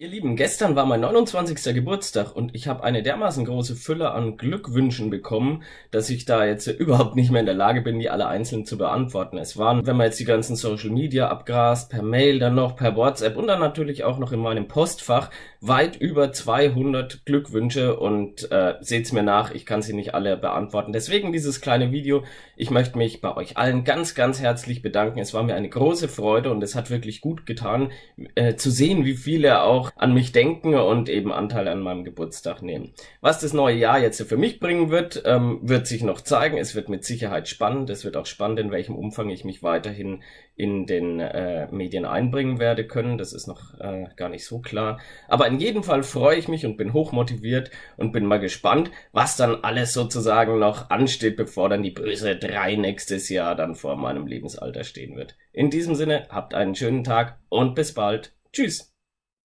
Ihr Lieben, gestern war mein 29. Geburtstag und ich habe eine dermaßen große Fülle an Glückwünschen bekommen, dass ich da jetzt überhaupt nicht mehr in der Lage bin, die alle einzeln zu beantworten. Es waren, wenn man jetzt die ganzen Social Media abgrast, per Mail, dann noch per WhatsApp und dann natürlich auch noch in meinem Postfach weit über 200 Glückwünsche und äh, seht's mir nach, ich kann sie nicht alle beantworten. Deswegen dieses kleine Video. Ich möchte mich bei euch allen ganz, ganz herzlich bedanken. Es war mir eine große Freude und es hat wirklich gut getan, äh, zu sehen, wie viele auch auch an mich denken und eben Anteil an meinem Geburtstag nehmen. Was das neue Jahr jetzt für mich bringen wird, ähm, wird sich noch zeigen. Es wird mit Sicherheit spannend. Es wird auch spannend, in welchem Umfang ich mich weiterhin in den äh, Medien einbringen werde können. Das ist noch äh, gar nicht so klar. Aber in jedem Fall freue ich mich und bin hochmotiviert und bin mal gespannt, was dann alles sozusagen noch ansteht, bevor dann die böse 3 nächstes Jahr dann vor meinem Lebensalter stehen wird. In diesem Sinne, habt einen schönen Tag und bis bald. Tschüss.